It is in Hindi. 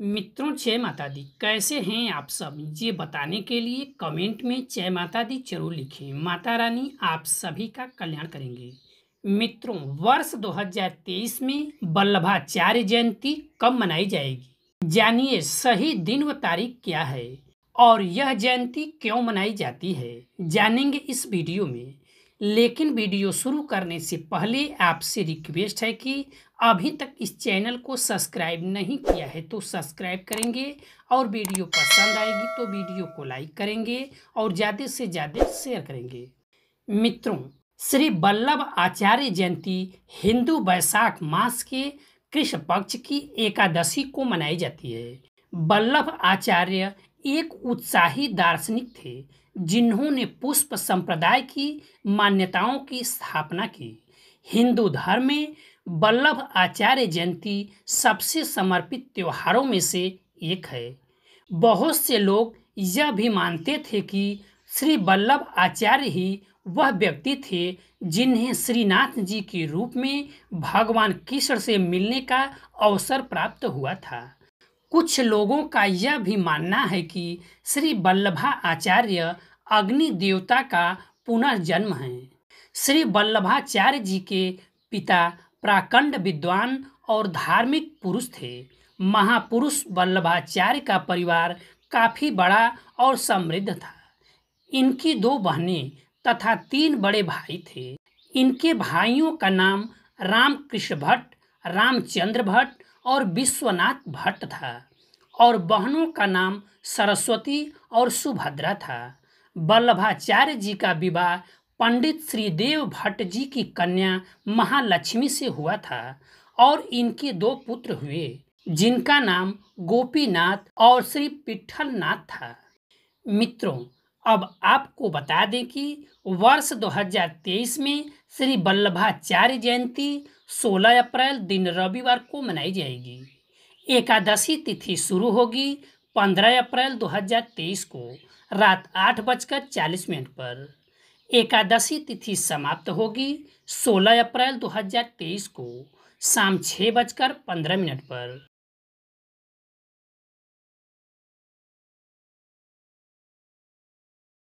मित्रों जय माता दी कैसे हैं आप सब ये बताने के लिए कमेंट में जय माता दी जरूर लिखें माता रानी आप सभी का कल्याण करेंगे मित्रों वर्ष 2023 में वल्लभाचार्य जयंती कब मनाई जाएगी जानिए सही दिन व तारीख क्या है और यह जयंती क्यों मनाई जाती है जानेंगे इस वीडियो में लेकिन वीडियो शुरू करने से पहले आपसे रिक्वेस्ट है कि अभी तक इस चैनल को सब्सक्राइब नहीं किया है तो सब्सक्राइब करेंगे और वीडियो पसंद आएगी तो वीडियो को लाइक करेंगे और ज़्यादा से ज़्यादा शेयर करेंगे मित्रों श्री बल्लभ आचार्य जयंती हिंदू बैसाख मास के कृष्ण पक्ष की एकादशी को मनाई जाती है बल्लभ आचार्य एक उत्साही दार्शनिक थे जिन्होंने पुष्प संप्रदाय की मान्यताओं की स्थापना की हिंदू धर्म में वल्लभ आचार्य जयंती सबसे समर्पित त्योहारों में से एक है बहुत से लोग यह भी मानते थे कि श्री वल्लभ आचार्य ही वह व्यक्ति थे जिन्हें श्रीनाथ जी के रूप में भगवान कृष्ण से मिलने का अवसर प्राप्त हुआ था कुछ लोगों का यह भी मानना है कि श्री वल्लभा आचार्य अग्नि देवता का पुनर्जन्म है श्री वल्लभाचार्य जी के पिता प्राकंड विद्वान और धार्मिक पुरुष थे महापुरुष बल्लभाचार्य का परिवार काफ़ी बड़ा और समृद्ध था इनकी दो बहनें तथा तीन बड़े भाई थे इनके भाइयों का नाम रामकृष्ण भट्ट रामचंद्र भट्ट और विश्वनाथ भट्ट था और बहनों का नाम सरस्वती और सुभद्रा था वल्लभाचार्य जी का विवाह पंडित श्रीदेव भट्ट जी की कन्या महालक्ष्मी से हुआ था और इनके दो पुत्र हुए जिनका नाम गोपीनाथ और श्री पिट्ठलनाथ था मित्रों अब आपको बता दें कि वर्ष 2023 में श्री वल्लभाचार्य जयंती 16 अप्रैल दिन रविवार को मनाई जाएगी एकादशी तिथि शुरू होगी 15 अप्रैल 2023 को रात आठ बजकर चालीस मिनट पर एकादशी तिथि समाप्त होगी 16 अप्रैल 2023 को शाम छः बजकर पंद्रह मिनट पर